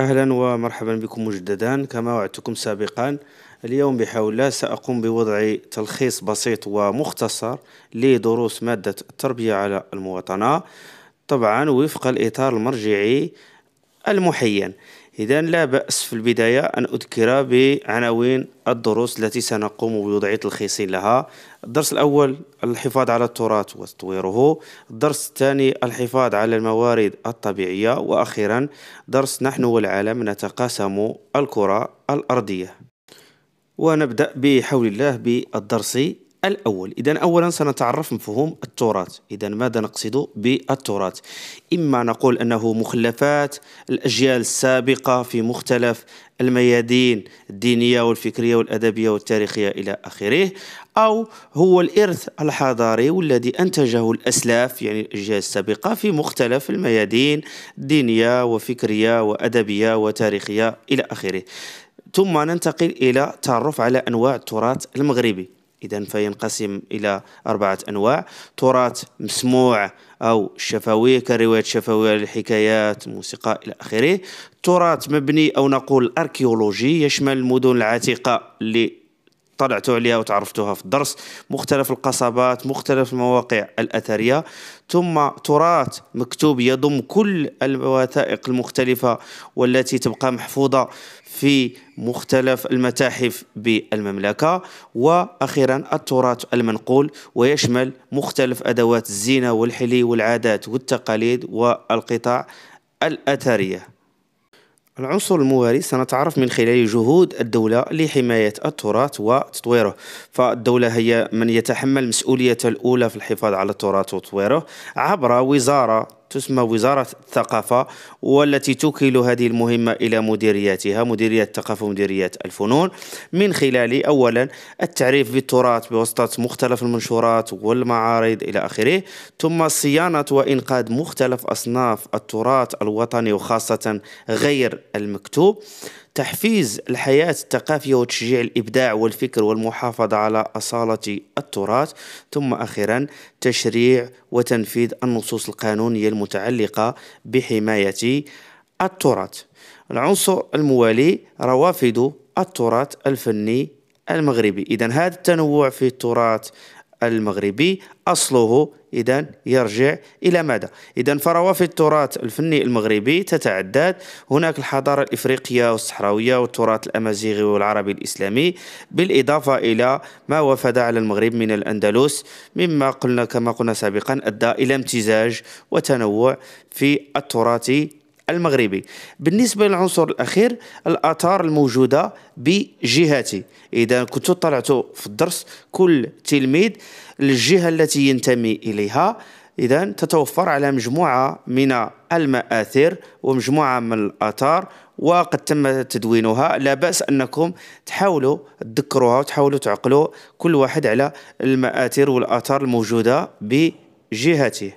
أهلا ومرحبا بكم مجددا كما وعدتكم سابقا اليوم بحول الله سأقوم بوضع تلخيص بسيط ومختصر لدروس مادة التربية على المواطنة طبعا وفق الإطار المرجعي المحين إذا لا بأس في البداية أن أذكر بعناوين الدروس التي سنقوم بوضع تلخيص لها الدرس الأول الحفاظ على التراث وتطويره الدرس الثاني الحفاظ على الموارد الطبيعية وأخيرا درس نحن والعالم نتقاسم الكرة الأرضية ونبدأ بحول الله بالدرس الأول إذا أولا سنتعرف مفهوم التراث إذا ماذا نقصد بالتراث إما نقول أنه مخلفات الأجيال السابقة في مختلف الميادين الدينية والفكرية والأدبية والتاريخية إلى آخره أو هو الإرث الحضاري والذي أنتجه الأسلاف يعني الأجيال السابقة في مختلف الميادين الدينية وفكرية وأدبية وتاريخية إلى آخره ثم ننتقل إلى تعرف على أنواع التراث المغربي إذا فينقسم إلى أربعة أنواع تراث مسموع أو شفوي كرواية شفوية الحكايات الموسيقى إلى آخره تراث مبني أو نقول أركيولوجي يشمل المدن العتيقة اللي طلعتوا عليها وتعرفتوها في الدرس مختلف القصبات مختلف المواقع الأثرية ثم تراث مكتوب يضم كل الوثائق المختلفة والتي تبقى محفوظة في مختلف المتاحف بالمملكة وأخيرا التراث المنقول ويشمل مختلف أدوات الزينة والحلي والعادات والتقاليد والقطاع الأثرية العنصر المواري سنتعرف من خلال جهود الدولة لحماية التراث وتطويره فالدولة هي من يتحمل مسؤولية الأولى في الحفاظ على التراث وتطويره عبر وزارة تسمى وزارة الثقافة والتي توكل هذه المهمة إلى مديرياتها مديرية الثقافة ومديرية الفنون من خلال أولا التعريف بالتراث بواسطة مختلف المنشورات والمعارض إلى آخره ثم صيانة وإنقاذ مختلف أصناف التراث الوطني وخاصة غير المكتوب تحفيز الحياة الثقافية وتشجيع الإبداع والفكر والمحافظة على أصالة التراث ثم أخيرا تشريع وتنفيذ النصوص القانونية المتعلقة بحماية التراث العنصر الموالي روافد التراث الفني المغربي إذا هذا التنوع في التراث المغربي أصله إذا يرجع إلى ماذا؟ إذا فروافد التراث الفني المغربي تتعدد هناك الحضارة الإفريقية والصحراوية والتراث الأمازيغي والعربي الإسلامي بالإضافة إلى ما وفد على المغرب من الأندلس مما قلنا كما قلنا سابقا أدى إلى امتزاج وتنوع في التراث المغربي بالنسبة للعنصر الأخير الآثار الموجودة بجهتي إذا كنت طلعت في الدرس كل تلميذ للجهة التي ينتمي إليها إذا تتوفر على مجموعة من المآثر ومجموعة من الآثار وقد تم تدوينها لا بأس أنكم تحاولوا تذكروها وتحاولوا تعقلوا كل واحد على المآثر والآثار الموجودة بجهته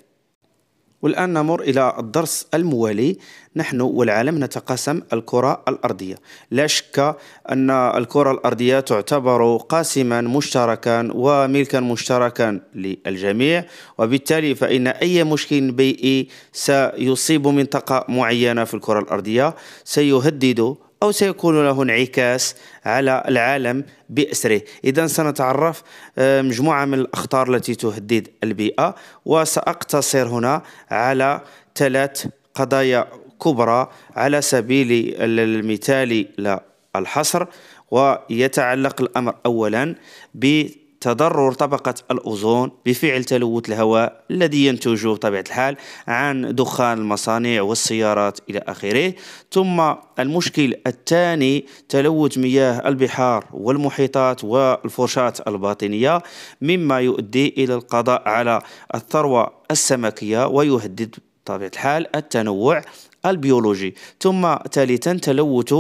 والآن نمر إلى الدرس الموالي نحن والعالم نتقاسم الكرة الأرضية لا شك أن الكرة الأرضية تعتبر قاسما مشتركا وملكا مشتركا للجميع وبالتالي فإن أي مشكل بيئي سيصيب منطقة معينة في الكرة الأرضية سيهدد أو سيكون له انعكاس على العالم بأسره إذا سنتعرف آه، مجموعة من الأخطار التي تهدد البيئة وسأقتصر هنا على ثلاث قضايا كبرى على سبيل المثال للحصر الحصر ويتعلق الأمر أولا ب تضرر طبقة الأوزون بفعل تلوث الهواء الذي ينتج بطبيعة الحال عن دخان المصانع والسيارات إلى آخره ثم المشكل الثاني تلوث مياه البحار والمحيطات والفرشات الباطنية مما يؤدي إلى القضاء على الثروة السمكية ويهدد بطبيعة الحال التنوع البيولوجي ثم ثالثا تلوث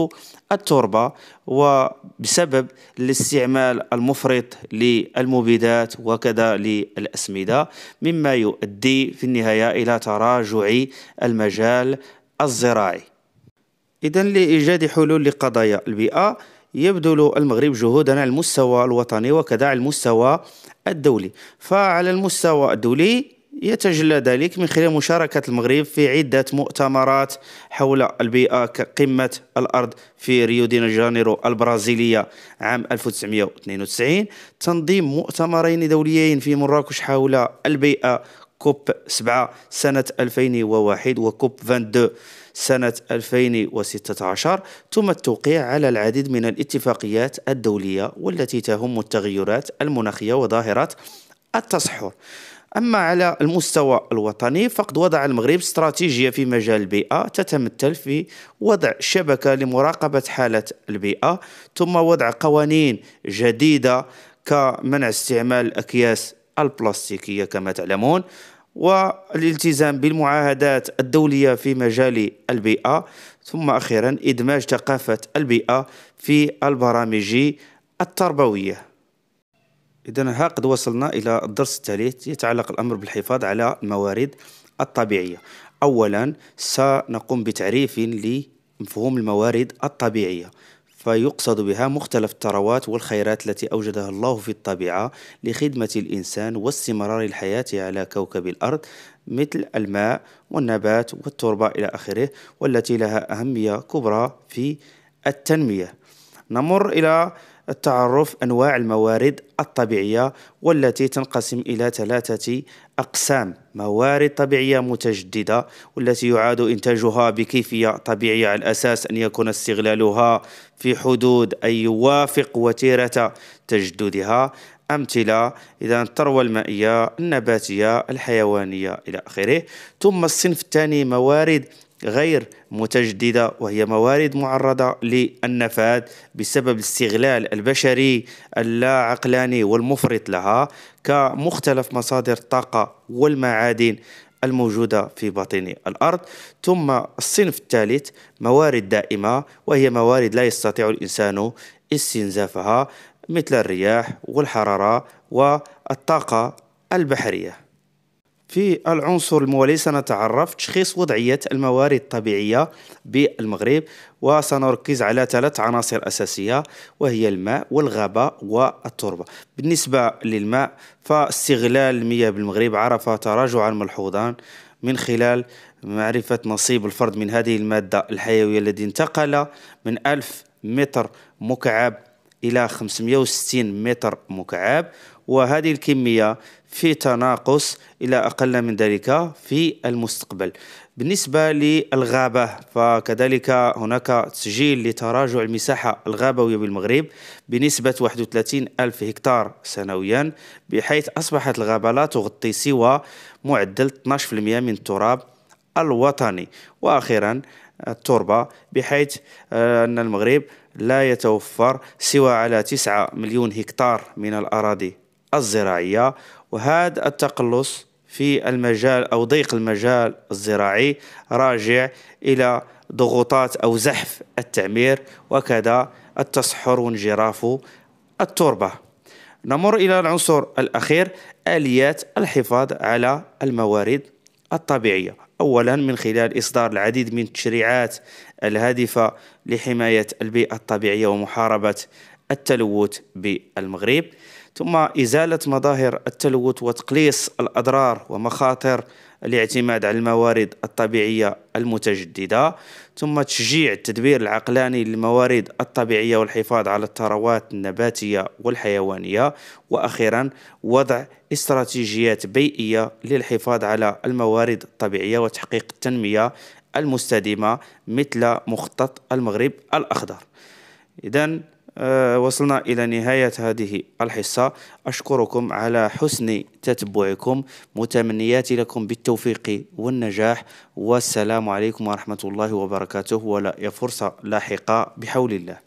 التربة وبسبب الاستعمال المفرط للمبيدات وكذا للأسمدة مما يؤدي في النهاية إلى تراجع المجال الزراعي إذا لإيجاد حلول لقضايا البيئة يبذل المغرب جهودا على المستوى الوطني وكذا على المستوى الدولي فعلى المستوى الدولي يتجلى ذلك من خلال مشاركة المغرب في عدة مؤتمرات حول البيئة كقمة الأرض في ريو دي جانيرو البرازيلية عام 1992 تنظيم مؤتمرين دوليين في مراكش حول البيئة كوب 7 سنة 2001 وكوب 22 سنة 2016 ثم التوقيع على العديد من الاتفاقيات الدولية والتي تهم التغيرات المناخية وظاهرة التصحر أما على المستوى الوطني فقد وضع المغرب استراتيجية في مجال البيئة تتمثل في وضع شبكة لمراقبة حالة البيئة ثم وضع قوانين جديدة كمنع استعمال الأكياس البلاستيكية كما تعلمون والالتزام بالمعاهدات الدولية في مجال البيئة ثم أخيرا إدماج ثقافة البيئة في البرامج التربوية إذا ها قد وصلنا إلى الدرس الثالث يتعلق الأمر بالحفاظ على الموارد الطبيعية أولا سنقوم بتعريف لمفهوم الموارد الطبيعية فيقصد بها مختلف الثروات والخيرات التي أوجدها الله في الطبيعة لخدمة الإنسان واستمرار الحياة على كوكب الأرض مثل الماء والنبات والتربة إلى آخره والتي لها أهمية كبرى في التنمية نمر إلى التعرف أنواع الموارد الطبيعية والتي تنقسم إلى ثلاثة أقسام موارد طبيعية متجددة والتي يعاد إنتاجها بكيفية طبيعية على الأساس أن يكون استغلالها في حدود أي يوافق وتيرة تجددها أمثلة إذا الثروة المائية النباتية الحيوانية إلى آخره ثم الصنف الثاني موارد غير متجددة وهي موارد معرضة للنفاذ بسبب الاستغلال البشري اللا عقلاني والمفرط لها كمختلف مصادر الطاقة والمعادن الموجودة في باطن الأرض ثم الصنف الثالث موارد دائمة وهي موارد لا يستطيع الإنسان استنزافها مثل الرياح والحرارة والطاقة البحرية في العنصر الموالي سنتعرف تشخيص وضعية الموارد الطبيعية بالمغرب وسنركز على ثلاث عناصر أساسية وهي الماء والغابة والتربة بالنسبة للماء فاستغلال المياه بالمغرب عرف تراجعا ملحوظا من خلال معرفة نصيب الفرد من هذه المادة الحيوية الذي انتقل من 1000 متر مكعب إلى 560 متر مكعب وهذه الكمية في تناقص إلى أقل من ذلك في المستقبل بالنسبة للغابة فكذلك هناك تسجيل لتراجع المساحة الغابوية بالمغرب بنسبة 31 ألف هكتار سنويا بحيث أصبحت الغابة لا تغطي سوى معدل 12% من التراب الوطني وأخيرا التربة بحيث آه، أن المغرب لا يتوفر سوى على 9 مليون هكتار من الأراضي الزراعية وهذا التقلص في المجال أو ضيق المجال الزراعي راجع إلى ضغوطات أو زحف التعمير وكذا التصحر وانجراف التربة نمر إلى العنصر الأخير آليات الحفاظ على الموارد الطبيعية أولا من خلال إصدار العديد من التشريعات الهادفة لحماية البيئة الطبيعية ومحاربة التلوث بالمغرب ثم إزالة مظاهر التلوث وتقليص الأضرار ومخاطر الاعتماد على الموارد الطبيعية المتجددة ثم تشجيع التدبير العقلاني للموارد الطبيعية والحفاظ على الثروات النباتية والحيوانية وأخيرا وضع استراتيجيات بيئية للحفاظ على الموارد الطبيعية وتحقيق التنمية المستدامة مثل مخطط المغرب الأخضر إذا آه، وصلنا إلى نهاية هذه الحصة أشكركم على حسن تتبعكم متمنياتي لكم بالتوفيق والنجاح والسلام عليكم ورحمة الله وبركاته ولا فرصة لاحقة بحول الله